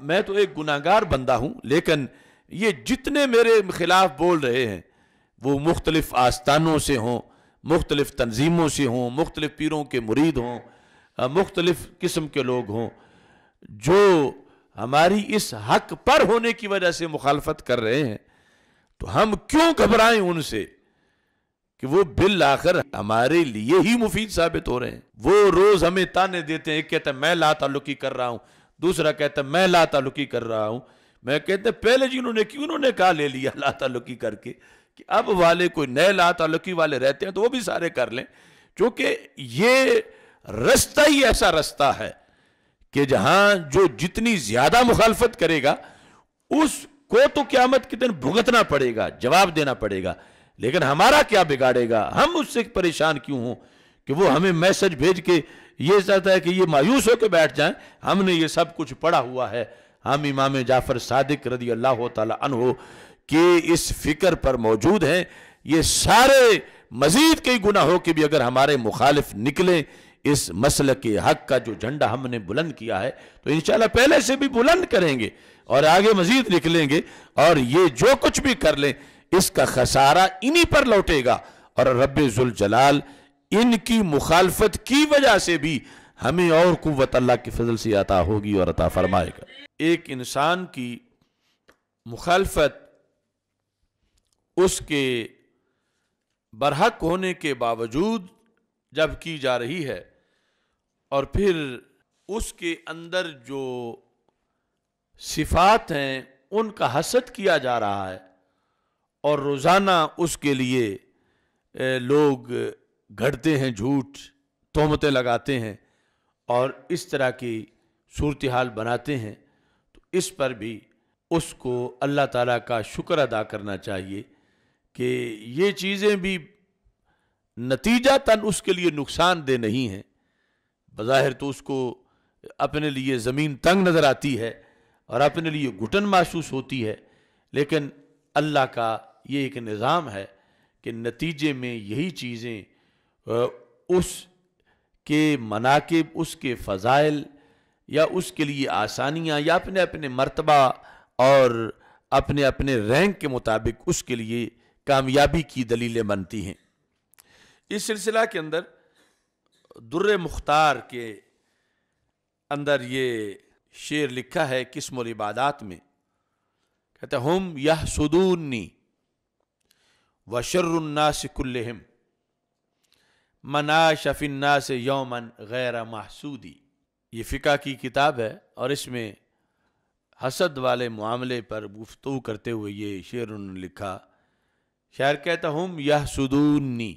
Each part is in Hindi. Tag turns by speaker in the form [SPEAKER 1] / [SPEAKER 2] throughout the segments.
[SPEAKER 1] मैं तो एक गुनागार बंदा हूं लेकिन ये जितने मेरे खिलाफ बोल रहे हैं वो मुख्तलिफ़ आस्थानों से हों मुख्तलिफ़ तनजीमों से हों मुख्तलिफ़ पीरों के मुरीद हों मुख्तलिफ़ किस्म के लोग हों जो हमारी इस हक पर होने की वजह से मुखालफत कर रहे हैं तो हम क्यों घबराएं उनसे कि वो बिल आखिर हमारे लिए ही मुफीद साबित हो रहे हैं वो रोज़ हमें ताने देते हैं कहते हैं मैं ला ताल्लुकी कर रहा हूं दूसरा कहता मैं ला तालुकी कर रहा हूं मैं कहते पहले उन्होंने क्यों उन्होंने कहा ले लिया ला तालुकी करके कि अब वाले कोई नए ला तालुकी वाले रहते हैं तो वो भी सारे कर लें क्योंकि ये रास्ता ही ऐसा रास्ता है कि जहां जो जितनी ज्यादा मुखालफत करेगा उसको तो क्यामत के दिन भुगतना पड़ेगा जवाब देना पड़ेगा लेकिन हमारा क्या बिगाड़ेगा हम उससे परेशान क्यों हों कि वो हमें मैसेज भेज के ये चाहता है कि ये मायूस होकर बैठ जाएं हमने ये सब कुछ पढ़ा हुआ है हम इमाम जाफर सादिक रदी अल्लाह तहो के इस फिक्र पर मौजूद हैं ये सारे मजीद कई गुनाहों के भी अगर हमारे मुखालिफ निकले इस मसल के हक का जो झंडा हमने बुलंद किया है तो इन पहले से भी बुलंद करेंगे और आगे मजीद निकलेंगे और ये जो कुछ भी कर लें इसका खसारा इन्हीं पर लौटेगा और रबाल जलाल इनकी मुखालफत की वजह से भी हमें और कुत अल्लाह की फजल से अता होगी और अता फरमाएगा एक इंसान की मुखालफत उसके बरहक होने के बावजूद जब की जा रही है और फिर उसके अंदर जो सिफात हैं उनका हसद किया जा रहा है और रोज़ाना उसके लिए लोग घड़ते हैं झूठ तोहमतें लगाते हैं और इस तरह की सूरत हाल बनाते हैं तो इस पर भी उसको अल्लाह ताला का शुक्र अदा करना चाहिए कि ये चीज़ें भी नतीजा तन उसके लिए नुकसानदेह नहीं हैं बज़ाहिर तो उसको अपने लिए ज़मीन तंग नज़र आती है और अपने लिए घुटन महसूस होती है लेकिन अल्लाह का ये एक निज़ाम है कि नतीजे में यही चीज़ें उस के मनाकब उसके फ़ज़ाइल या उसके लिए आसानियाँ या अपने अपने मरतबा और अपने अपने रैंक के मुताबिक उसके लिए कामयाबी की दलीलें बनती हैं इस सिलसिला के अंदर दुर्र मुख्तार के अंदर ये शेर लिखा है किस्म इबादात में कहते हम यह सुदूनी वशर्रन्नासिकुल्लहम मना शफिन्ना से यौमन गैर महसूदी ये फ़िका की किताब है और इसमें हसद वाले मामले पर गुफ्तु करते हुए ये शेर उन्होंने लिखा शायर कहता हूँ यह सुदूनी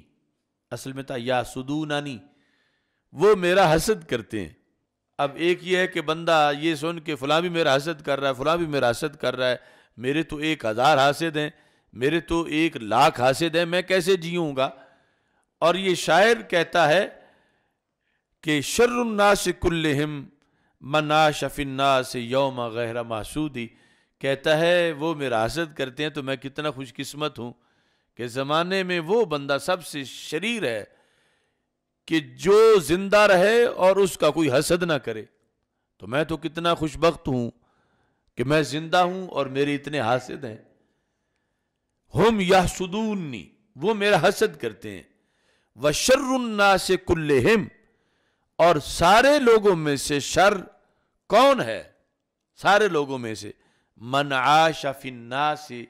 [SPEAKER 1] असल में था या सुदूनानी वो मेरा हसद करते हैं अब एक ये है कि बंदा ये सुन के फलां भी मेरा हसद कर रहा है फलां भी मेरा हसद कर रहा है मेरे तो एक हज़ार हासिद हैं मेरे तो एक लाख हासिद हैं मैं कैसे जीऊँगा और ये शायर कहता है कि शर्रन्नास कुल्लम मना शफिन्ना से योम गहरा मासूदी कहता है वो मेरा हसद करते हैं तो मैं कितना खुशकिस्मत हूँ कि ज़माने में वो बंदा सबसे शरीर है कि जो जिंदा रहे और उसका कोई हसद ना करे तो मैं तो कितना खुशबक हूँ कि मैं जिंदा हूँ और मेरे इतने हासिद हैं हम यह सुदूननी वो मेरा हसद करते हैं व शर्रुन्ना से हिम और सारे लोगों में से शर कौन है सारे लोगों में से मन आशफिन्ना से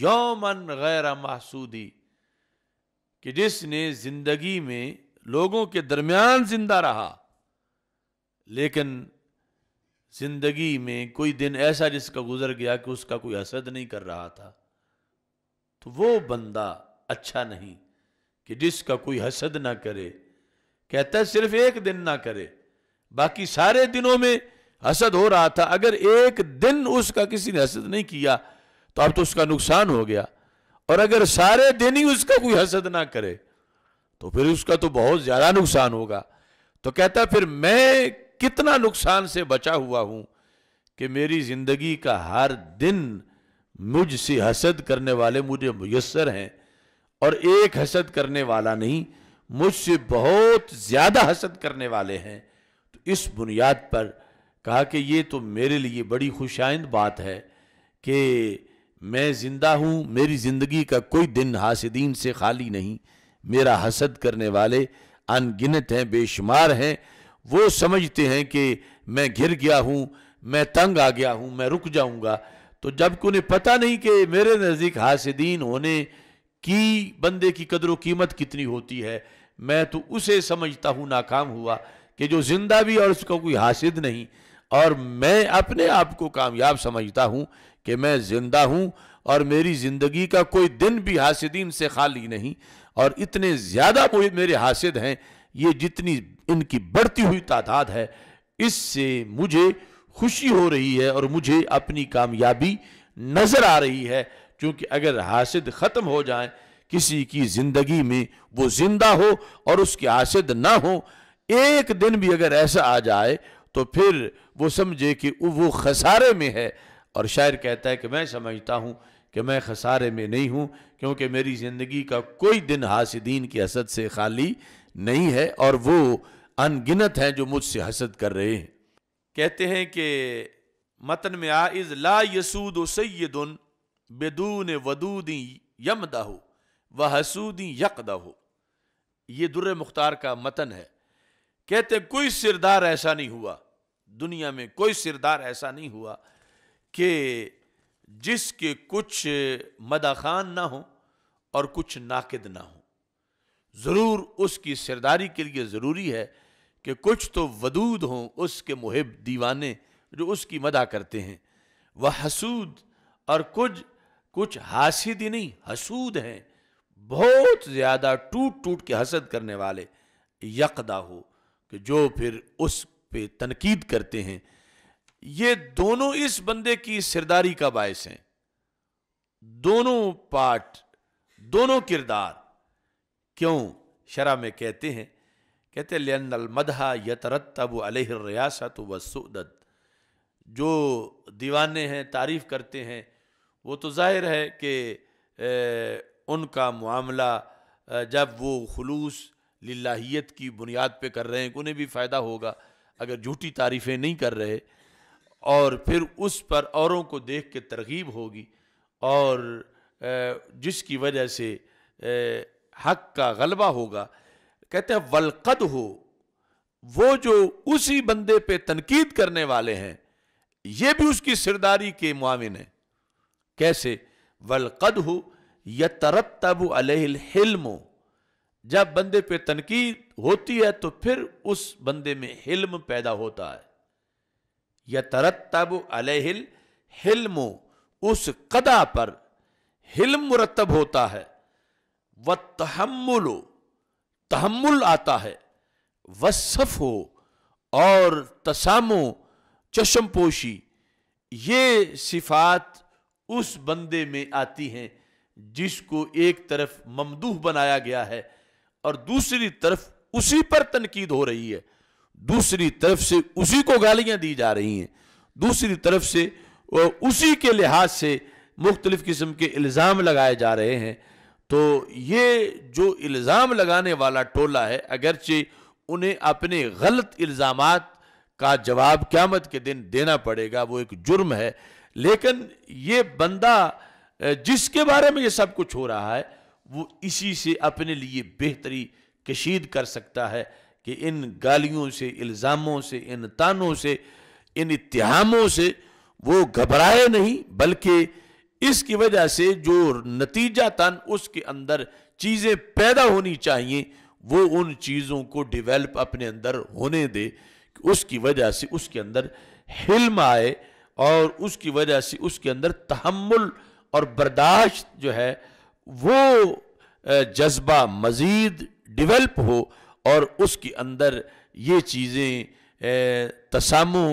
[SPEAKER 1] यौमन गैर महसूदी कि जिसने जिंदगी में लोगों के दरमियान जिंदा रहा लेकिन जिंदगी में कोई दिन ऐसा जिसका गुजर गया कि उसका कोई असद नहीं कर रहा था तो वो बंदा अच्छा नहीं कि जिसका कोई हसद ना करे कहता है सिर्फ एक दिन ना करे बाकी सारे दिनों में हसद हो रहा था अगर एक दिन उसका किसी ने हसद नहीं किया तो अब तो उसका नुकसान हो गया और अगर सारे दिन ही उसका कोई हसद ना करे तो फिर उसका तो बहुत ज्यादा नुकसान होगा तो कहता फिर मैं कितना नुकसान से बचा हुआ हूं कि मेरी जिंदगी का हर दिन मुझसे हसद करने वाले मुझे मुयसर हैं और एक हसद करने वाला नहीं मुझसे बहुत ज़्यादा हसद करने वाले हैं तो इस बुनियाद पर कहा कि ये तो मेरे लिए बड़ी खुशाइंद बात है कि मैं ज़िंदा हूँ मेरी ज़िंदगी का कोई दिन हासिदीन से खाली नहीं मेरा हसद करने वाले अनगिनत हैं बेशुमार हैं वो समझते हैं कि मैं घिर गया हूँ मैं तंग आ गया हूँ मैं रुक जाऊँगा तो जब उन्हें पता नहीं कि मेरे नज़दीक हासिदीन होने कि बंदे की कदर कीमत कितनी होती है मैं तो उसे समझता हूँ नाकाम हुआ कि जो जिंदा भी और उसका कोई हासिद नहीं और मैं अपने आप को कामयाब समझता हूँ कि मैं जिंदा हूँ और मेरी ज़िंदगी का कोई दिन भी हासिदीन से खाली नहीं और इतने ज़्यादा मेरे हासिद हैं ये जितनी इनकी बढ़ती हुई तादाद है इससे मुझे खुशी हो रही है और मुझे अपनी कामयाबी नज़र आ रही है क्योंकि अगर हासिद ख़त्म हो जाए किसी की ज़िंदगी में वो ज़िंदा हो और उसके हासिद ना हो एक दिन भी अगर ऐसा आ जाए तो फिर वो समझे कि वो खसारे में है और शायर कहता है कि मैं समझता हूँ कि मैं खसारे में नहीं हूँ क्योंकि मेरी ज़िंदगी का कोई दिन हासिदीन की हसद से खाली नहीं है और वो अनगिनत हैं जो मुझसे हसद कर रहे हैं कहते हैं कि मतन में इज़ ला यसूद सैदन बेदून वदूदी यम दहो व हसूदी यक दहो ये दुर मुख्तार का मतन है कहते कोई सिरदार ऐसा नहीं हुआ दुनिया में कोई सिरदार ऐसा नहीं हुआ कि जिसके कुछ मदाखान ना हो और कुछ नाकद ना हो ज़रूर उसकी सिरदारी के लिए ज़रूरी है कि कुछ तो वदूद हों उसके मुहिब दीवाने जो उसकी मदा करते हैं वह हसूद और कुछ कुछ ही नहीं हसूद हैं बहुत ज़्यादा टूट टूट के हसद करने वाले यकदा हो कि जो फिर उस पे तनकीद करते हैं ये दोनों इस बंदे की सिरदारी का बायस हैं दोनों पार्ट दोनों किरदार क्यों शरा में कहते हैं कहते तरत यतरतब अलह रियासत वसूदत जो दीवाने हैं तारीफ करते हैं वो तो ज़ाहिर है कि उनका मामला जब वो खलूस लाहीत की बुनियाद पर कर रहे हैं उन्हें भी फ़ायदा होगा अगर झूठी तारीफ़ें नहीं कर रहे और फिर उस पर औरों को देख के तरगीब होगी और जिसकी वजह से हक का गलबा होगा कहते हैं वलकद हो वो जो उसी बंदे पे तनकीद करने वाले हैं ये भी उसकी सिरदारी के मामिन हैं कैसे वलकद हो या तब अलहिल्म जब बंदे पे तनकीद होती है तो फिर उस बंदे में हिल्म पैदा होता है या तरत अलहिल हिल्म उस कदा पर हिल्म मुरतब होता है व तहमुल तहमुल आता है वसफ हो और तसामो पोशी ये सिफात उस बंदे में आती हैं जिसको एक तरफ ममदूह बनाया गया है और दूसरी तरफ उसी पर तनकीद हो रही है दूसरी तरफ से उसी को गालियां दी जा रही हैं दूसरी तरफ से उसी के लिहाज से मुख्तलिफ़ किस्म के इल्ज़ाम लगाए जा रहे हैं तो ये जो इल्ज़ाम लगाने वाला टोला है अगरचे उन्हें अपने गलत इल्ज़ाम का जवाब क्यामत के दिन देना पड़ेगा वो एक जुर्म है लेकिन ये बंदा जिसके बारे में ये सब कुछ हो रहा है वो इसी से अपने लिए बेहतरी कशीद कर सकता है कि इन गालियों से इल्ज़ामों से इन तानों से इन इतिहामों से वो घबराए नहीं बल्कि इसकी वजह से जो नतीजा तन उसके अंदर चीज़ें पैदा होनी चाहिए वो उन चीज़ों को डेवलप अपने अंदर होने दे उसकी वजह से उसके अंदर हिल्म आए और उसकी वजह से उसके अंदर तहमुल और बर्दाश्त जो है वो जज्बा मज़ीद डिवेल्प हो और उसके अंदर ये चीज़ें तसामो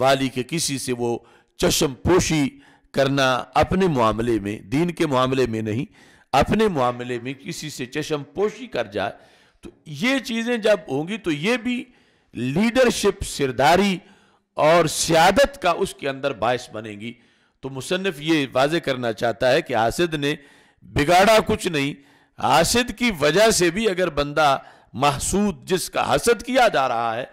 [SPEAKER 1] वाली के किसी से वो चशम पोशी करना अपने मामले में दीन के मामले में नहीं अपने मामले में किसी से चशम पोशी कर जाए तो ये चीज़ें जब होंगी तो ये भी लीडरशिप सिरदारी और सियादत का उसके अंदर बायस बनेगी तो मुसनफ़ ये वाजे करना चाहता है कि आसद ने बिगाड़ा कुछ नहीं आसिद की वजह से भी अगर बंदा महसूद जिसका हसद किया जा रहा है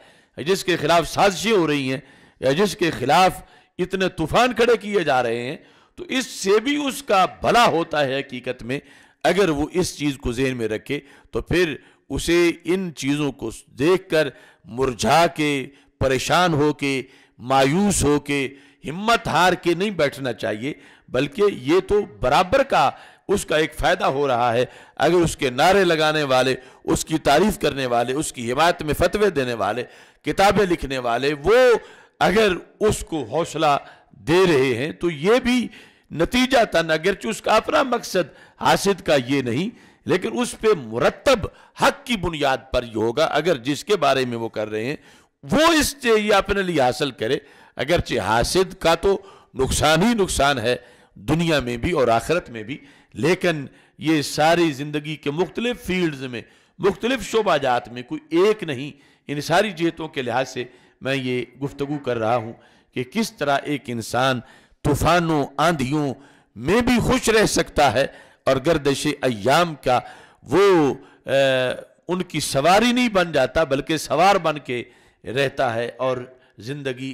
[SPEAKER 1] जिसके खिलाफ साजिशें हो रही हैं या जिसके खिलाफ इतने तूफान खड़े किए जा रहे हैं तो इससे भी उसका भला होता है हकीकत में अगर वो इस चीज़ को जेहन में रखे तो फिर उसे इन चीज़ों को देख कर मुरझा के परेशान हो के मायूस हो के हिम्मत हार के नहीं बैठना चाहिए बल्कि ये तो बराबर का उसका एक फ़ायदा हो रहा है अगर उसके नारे लगाने वाले उसकी तारीफ़ करने वाले उसकी हिमायत में फतवे देने वाले किताबें लिखने वाले वो अगर उसको हौसला दे रहे हैं तो ये भी नतीजा न अगरचि उसका अपना मकसद हासिद का ये नहीं लेकिन उस पर मुरतब हक की बुनियाद पर ही होगा अगर जिसके बारे में वो कर रहे हैं वो इस चाहिए अपने लिए हासिल करे अगरचे हासिद का तो नुकसान ही नुकसान है दुनिया में भी और आखिरत में भी लेकिन ये सारी ज़िंदगी के मुख्तलिफ़ फील्ड्स में मुख्तलिफ़ शोबाजात में कोई एक नहीं इन सारी जेतों के लिहाज से मैं ये गुफ्तु कर रहा हूँ कि किस तरह एक इंसान तूफ़ानों आंधियों में भी खुश रह सकता है और गर्दश अयाम का वो आ, उनकी सवारी नहीं बन जाता बल्कि सवार बन के रहता है और ज़िंदगी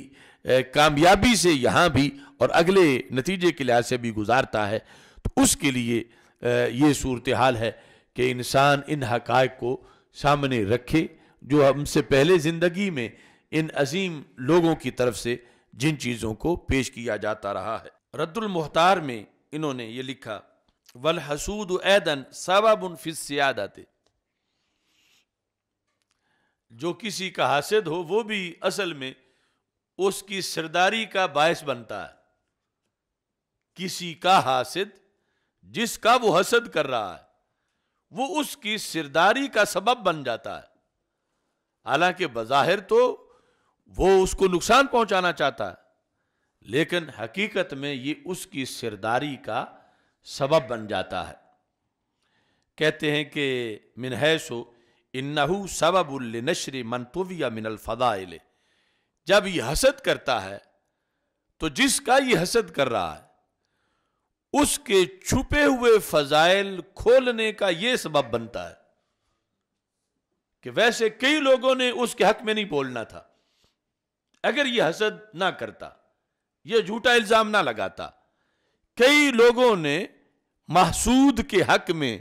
[SPEAKER 1] कामयाबी से यहाँ भी और अगले नतीजे के लिहाज से भी गुजारता है तो उसके लिए ये सूरत हाल है कि इंसान इन हक़ को सामने रखे जो हमसे पहले ज़िंदगी में इन अजीम लोगों की तरफ से जिन चीज़ों को पेश किया जाता रहा है रद्दुलमहतार में इन्होंने ये लिखा वल हसूद ऐदन सबाबन फिस सियादत जो किसी का हासिद हो वो भी असल में उसकी सिरदारी का बायस बनता है किसी का हासिद जिसका वो हसद कर रहा है वो उसकी सिरदारी का सबब बन जाता है हालांकि बज़ाहिर तो वो उसको नुकसान पहुंचाना चाहता है लेकिन हकीकत में ये उसकी सिरदारी का सबब बन जाता है कहते हैं कि मिनहैसो इन्नहू सबबुल नशरी मनतुविया मिनल फ़दाइल जब ये हसद करता है तो जिसका ये हसद कर रहा है उसके छुपे हुए फ़जाइल खोलने का ये सबब बनता है कि वैसे कई लोगों ने उसके हक में नहीं बोलना था अगर ये हसद ना करता ये झूठा इल्ज़ाम ना लगाता कई लोगों ने महसूद के हक में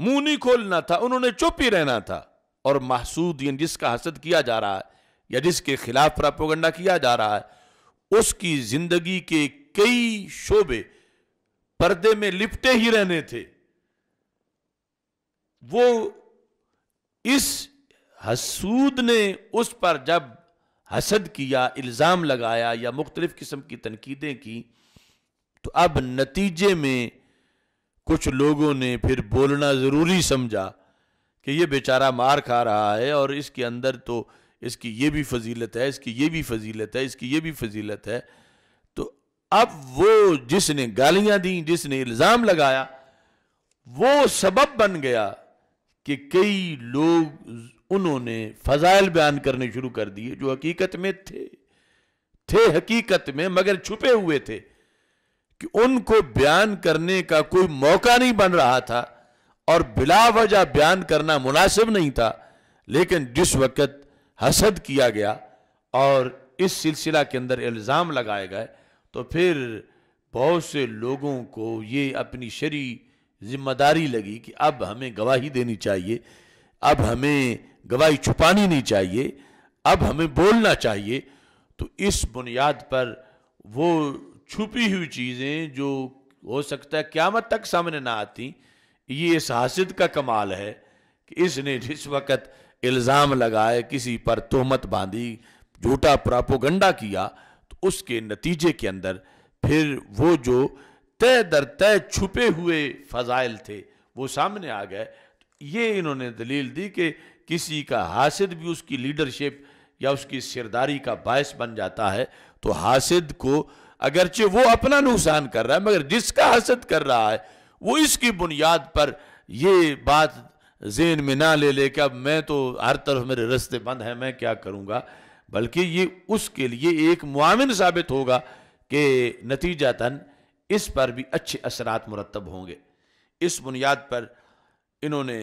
[SPEAKER 1] मुंह नहीं खोलना था उन्होंने चुप ही रहना था और महसूद जिसका हसद किया जा रहा है या जिसके खिलाफ प्रापोगंडा किया जा रहा है उसकी जिंदगी के कई शोबे पर्दे में लिपटे ही रहने थे वो इस हसूद ने उस पर जब हसद किया इल्ज़ाम लगाया या मुख्तलिफ़ किस्म की तनकीदें की तो अब नतीजे में कुछ लोगों ने फिर बोलना ज़रूरी समझा कि ये बेचारा मार खा रहा है और इसके अंदर तो इसकी ये भी फजीलत है इसकी ये भी फजीलत है इसकी ये भी फजीलत है तो अब वो जिसने गालियां दी जिसने इल्ज़ाम लगाया वो सबब बन गया कि कई लोग उन्होंने फजाइल बयान करने शुरू कर दिए जो हकीकत में थे थे हकीकत में मगर छुपे हुए थे कि उनको बयान करने का कोई मौका नहीं बन रहा था और बिला वजह बयान करना मुनासिब नहीं था लेकिन जिस वक्त हसद किया गया और इस सिलसिला के अंदर इल्ज़ाम लगाए गए तो फिर बहुत से लोगों को ये अपनी शरी जिम्मेदारी लगी कि अब हमें गवाही देनी चाहिए अब हमें गवाही छुपानी नहीं चाहिए अब हमें बोलना चाहिए तो इस बुनियाद पर वो छुपी हुई चीज़ें जो हो सकता है क्यामत तक सामने ना आती ये इस हासिद का कमाल है कि इसने जिस वक़्त इल्ज़ाम लगाए किसी पर तोहमत बांधी झूठा प्रापोगंडा किया तो उसके नतीजे के अंदर फिर वो जो तय दर तय छुपे हुए फ़जाइल थे वो सामने आ गए तो ये इन्होंने दलील दी कि किसी का हासिद भी उसकी लीडरशिप या उसकी सिरदारी का बायस बन जाता है तो हासिद को अगरचे वो अपना नुकसान कर रहा है मगर जिसका हसद कर रहा है वो इसकी बुनियाद पर ये बात जेन में ना ले ले कि अब मैं तो हर तरफ मेरे रस्ते बंद हैं मैं क्या करूँगा बल्कि ये उसके लिए एक मुआवन साबित होगा कि तन इस पर भी अच्छे असरात मुरतब होंगे इस बुनियाद पर इन्होंने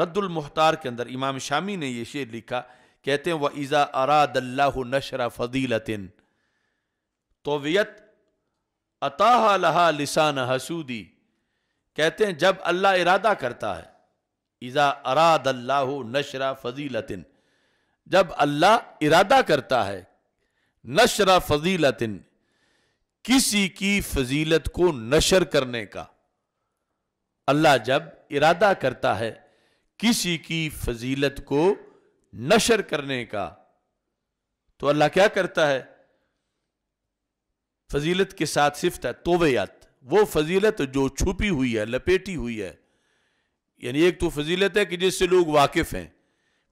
[SPEAKER 1] रद्दुलमहतार के अंदर इमाम शामी ने यह शेर लिखा कहते हैं वह ईज़ा अरादल्ला नशरा फ़दीलतिन तोवियत अता लहा लिसान हसूदी कहते हैं जब अल्लाह इरादा करता है इज़ा अराद अल्लाह नशरा फजीलतिन जब अल्लाह इरादा करता है नशरा फजीलतिन किसी की फजीलत को नशर करने का अल्लाह जब इरादा करता है किसी की फजीलत को नशर करने का तो अल्लाह क्या करता है फजीलत के साथ सिफत है तोवयात वो फजीलत जो छुपी हुई है लपेटी हुई है यानी एक तो फजीलत है कि जिससे लोग वाकिफ हैं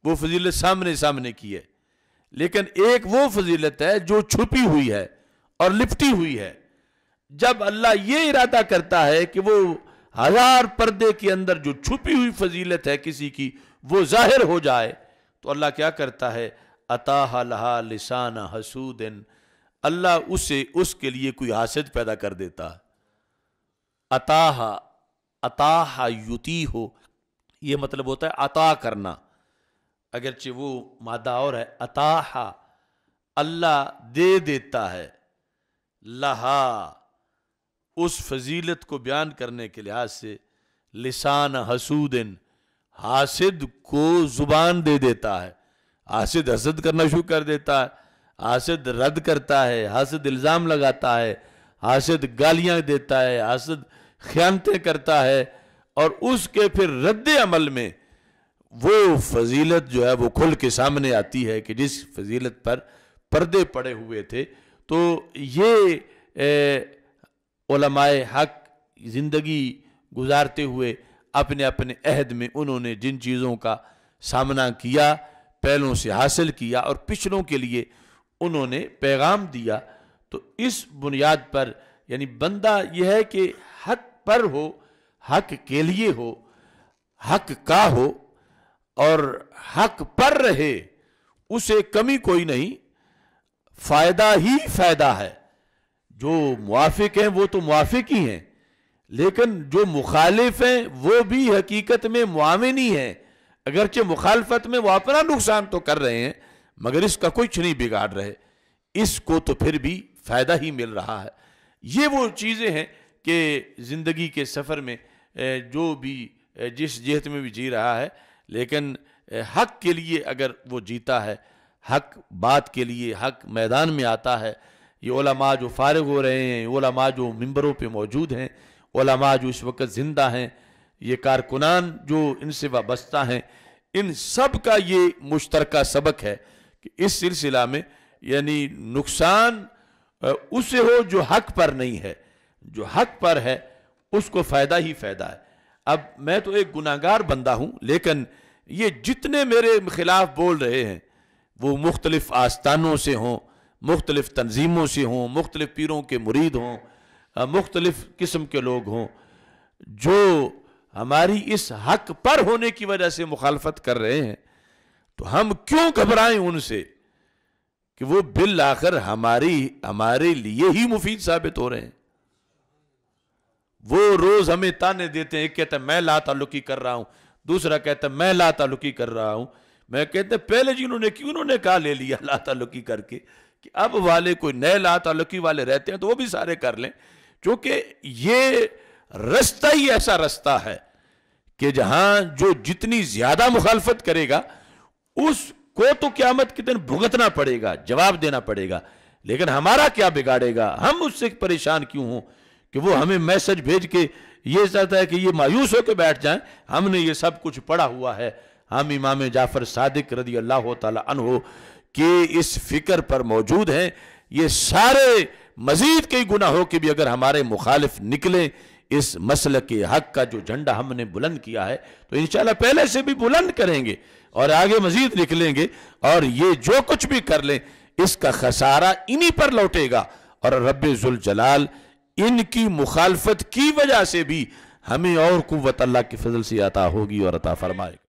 [SPEAKER 1] वो फजीलत सामने सामने की है लेकिन एक वो फजीलत है जो छुपी हुई है और लिपटी हुई है जब अल्लाह ये इरादा करता है कि वो हजार पर्दे के अंदर जो छुपी हुई फजीलत है किसी की वो जाहिर हो जाए तो अल्लाह क्या करता है अताहा लहा लिसाना हसूदिन अल्लाह उसे उसके लिए कोई हासिद पैदा कर देता अताहा अताहा युति हो ये मतलब होता है अता करना अगरचे वो मादा और है अताहा अल्लाह दे देता है लहा उस फजीलत को बयान करने के लिहाज से लिसान हसूदिन हासिद को ज़ुबान दे देता है हासिद हसद करना शुरू कर देता है हासिद रद्द करता है हासिद इल्ज़ाम लगाता है हासिद गालियां देता है हासिद ख्यानतें करता है और उसके फिर रद्द अमल में वो फजीलत जो है वो खुल के सामने आती है कि जिस फजीलत पर पर्दे पड़े हुए थे तो ये ओलमाए हक ज़िंदगी गुजारते हुए अपने अपने अहद में उन्होंने जिन चीज़ों का सामना किया पहलों से हासिल किया और पिछड़ों के लिए उन्होंने पैगाम दिया तो इस बुनियाद पर यानी बंदा यह है कि हक पर हो हक के लिए हो हक का हो और हक पर रहे उसे कमी कोई नहीं फायदा ही फायदा है जो मुआफिक हैं वो तो मुआफिक ही हैं लेकिन जो मुखालिफ हैं वो भी हकीकत में मुआवनी ही हैं अगरचे मुखालफत में वो अपना नुकसान तो कर रहे हैं मगर इसका कुछ नहीं बिगाड़ रहे इसको तो फिर भी फ़ायदा ही मिल रहा है ये वो चीज़ें हैं कि ज़िंदगी के सफ़र में जो भी जिस जहत में भी जी रहा है लेकिन हक के लिए अगर वो जीता है हक बात के लिए हक मैदान में आता है ये ओलमा जो फारग हो रहे हैं ओलमा जो मंबरों पे मौजूद हैं ओलमा जो इस वक्त ज़िंदा हैं ये कारकुनान जो इनसे वाबस्ता हैं इन सब का ये मुश्तरका सबक है कि इस सिलसिला में यानी नुकसान उसे हो जो हक पर नहीं है जो हक पर है उसको फ़ायदा ही फ़ायदा है अब मैं तो एक गुनागार बंदा हूँ लेकिन ये जितने मेरे खिलाफ बोल रहे हैं वो मुख्तलिफ़ आस्थानों से हों मुख्तलिफ़ तनजीमों से हों मुख्तलिफ़ पीरों के मुरीद हों मुख्तलिफ़ किस्म के लोग हों जो हमारी इस हक पर होने की वजह से मुखालफत कर रहे हैं तो हम क्यों घबराएं उनसे कि वो बिल आकर हमारी हमारे लिए ही मुफीद साबित हो रहे हैं वो रोज हमें ताने देते हैं एक कहता है मैं ला तालुकी कर रहा हूं दूसरा कहता है मैं ला तालुकी कर रहा हूं मैं कहते पहले जिन्होंने क्यों उन्होंने कहा ले लिया ला तालुकी करके कि अब वाले कोई नए ला तालुकी वाले रहते हैं तो वो भी सारे कर लें क्योंकि ये रास्ता ही ऐसा रास्ता है कि जहां जो जितनी ज्यादा मुखालफत करेगा उसको तो क्यामत के दिन भुगतना पड़ेगा जवाब देना पड़ेगा लेकिन हमारा क्या बिगाड़ेगा हम उससे परेशान क्यों हों कि वो हमें मैसेज भेज के ये चाहता है कि ये मायूस होकर बैठ जाएं हमने ये सब कुछ पढ़ा हुआ है हम इमाम जाफर सादिक रदी अल्लाह तहो के इस फिक्र पर मौजूद हैं ये सारे मजीद कई गुनाहों के भी अगर हमारे मुखालिफ निकले इस मसल के हक का जो झंडा हमने बुलंद किया है तो इन पहले से भी बुलंद करेंगे और आगे मजीद लिख लेंगे और ये जो कुछ भी कर लें इसका खसारा इन्हीं पर लौटेगा और रबाल जलाल इनकी मुखालफत की वजह से भी हमें और कुत अल्लाह की फजल से अता होगी और अता फरमाएगा